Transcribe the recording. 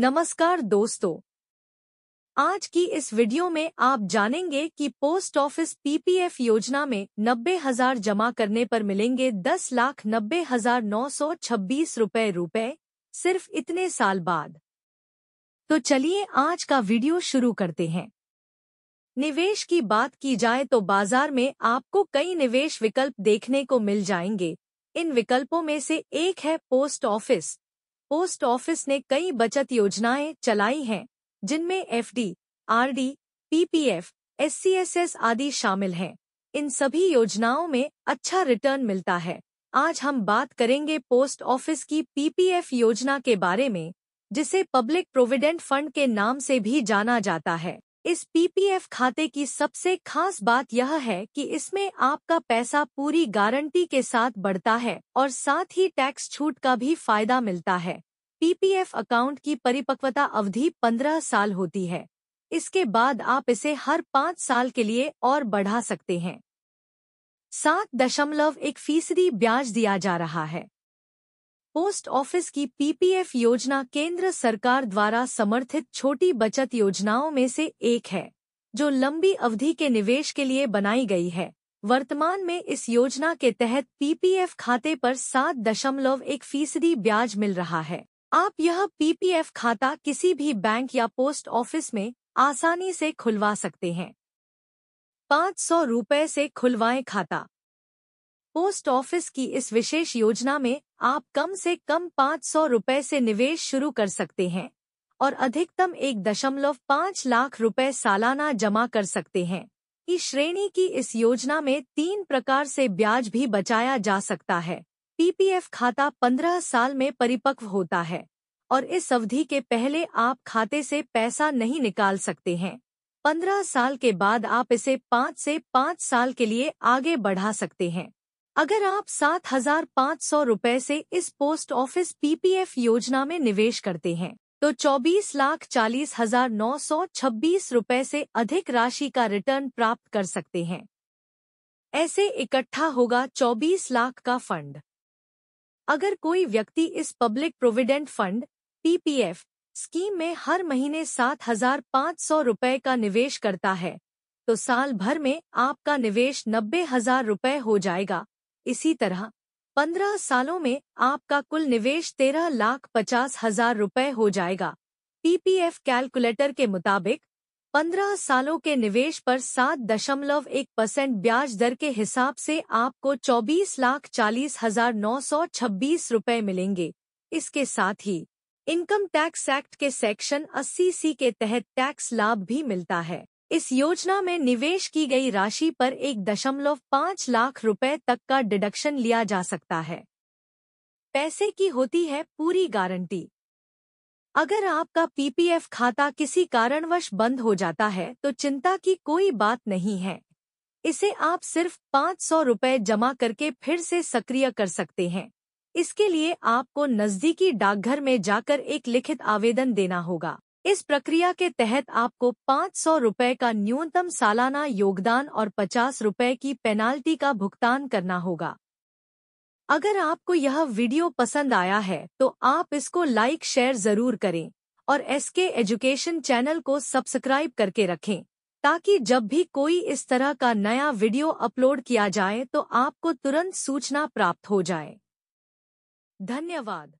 नमस्कार दोस्तों आज की इस वीडियो में आप जानेंगे कि पोस्ट ऑफिस पीपीएफ योजना में नब्बे हजार जमा करने पर मिलेंगे दस लाख नब्बे हजार नौ सौ छब्बीस रुपए रुपए सिर्फ इतने साल बाद तो चलिए आज का वीडियो शुरू करते हैं निवेश की बात की जाए तो बाजार में आपको कई निवेश विकल्प देखने को मिल जाएंगे इन विकल्पों में से एक है पोस्ट ऑफिस पोस्ट ऑफिस ने कई बचत योजनाएं चलाई हैं जिनमें एफडी, आरडी, पीपीएफ एससीएसएस आदि शामिल हैं इन सभी योजनाओं में अच्छा रिटर्न मिलता है आज हम बात करेंगे पोस्ट ऑफिस की पीपीएफ योजना के बारे में जिसे पब्लिक प्रोविडेंट फंड के नाम से भी जाना जाता है इस पीपीएफ खाते की सबसे खास बात यह है कि इसमें आपका पैसा पूरी गारंटी के साथ बढ़ता है और साथ ही टैक्स छूट का भी फायदा मिलता है पीपीएफ अकाउंट की परिपक्वता अवधि 15 साल होती है इसके बाद आप इसे हर पाँच साल के लिए और बढ़ा सकते हैं सात दशमलव एक फीसदी ब्याज दिया जा रहा है पोस्ट ऑफिस की पीपीएफ योजना केंद्र सरकार द्वारा समर्थित छोटी बचत योजनाओं में से एक है जो लंबी अवधि के निवेश के लिए बनाई गई है वर्तमान में इस योजना के तहत पीपीएफ खाते पर सात दशमलव एक फीसदी ब्याज मिल रहा है आप यह पीपीएफ खाता किसी भी बैंक या पोस्ट ऑफिस में आसानी से खुलवा सकते हैं पाँच सौ रुपये से खुलवाएं खाता पोस्ट ऑफिस की इस विशेष योजना में आप कम से कम पाँच सौ रुपये से निवेश शुरू कर सकते हैं और अधिकतम एक दशमलव पाँच लाख रुपये सालाना जमा कर सकते हैं इस श्रेणी की इस योजना में तीन प्रकार से ब्याज भी बचाया जा सकता है पीपीएफ खाता पंद्रह साल में परिपक्व होता है और इस अवधि के पहले आप खाते से पैसा नहीं निकाल सकते हैं पंद्रह साल के बाद आप इसे पाँच से पाँच साल के लिए आगे बढ़ा सकते हैं अगर आप सात हजार पाँच सौ रुपये से इस पोस्ट ऑफिस पीपीएफ योजना में निवेश करते हैं तो चौबीस लाख चालीस हजार नौ सौ छब्बीस रुपये से अधिक राशि का रिटर्न प्राप्त कर सकते हैं ऐसे इकट्ठा होगा चौबीस लाख का फंड अगर कोई व्यक्ति इस public provident fund PPF scheme में हर महीने सात हजार पाँच सौ रुपये का निवेश करता है तो साल भर में आपका निवेश नब्बे हजार रूपए हो जाएगा इसी तरह पंद्रह सालों में आपका कुल निवेश तेरह लाख पचास हजार रुपये हो जाएगा पीपीएफ कैलकुलेटर के मुताबिक पंद्रह सालों के निवेश पर सात दशमलव एक परसेंट ब्याज दर के हिसाब से आपको चौबीस लाख चालीस हजार नौ सौ छब्बीस रुपए मिलेंगे इसके साथ ही इनकम टैक्स एक्ट के सेक्शन अस्सी सी के तहत टैक्स लाभ भी मिलता है इस योजना में निवेश की गई राशि पर एक दशमलव पाँच लाख रुपए तक का डिडक्शन लिया जा सकता है पैसे की होती है पूरी गारंटी अगर आपका पीपीएफ खाता किसी कारणवश बंद हो जाता है तो चिंता की कोई बात नहीं है इसे आप सिर्फ पाँच सौ जमा करके फिर से सक्रिय कर सकते हैं इसके लिए आपको नज़दीकी डाकघर में जाकर एक लिखित आवेदन देना होगा इस प्रक्रिया के तहत आपको पाँच सौ का न्यूनतम सालाना योगदान और पचास रूपए की पेनाल्टी का भुगतान करना होगा अगर आपको यह वीडियो पसंद आया है तो आप इसको लाइक शेयर जरूर करें और एसके एजुकेशन चैनल को सब्सक्राइब करके रखें ताकि जब भी कोई इस तरह का नया वीडियो अपलोड किया जाए तो आपको तुरंत सूचना प्राप्त हो जाए धन्यवाद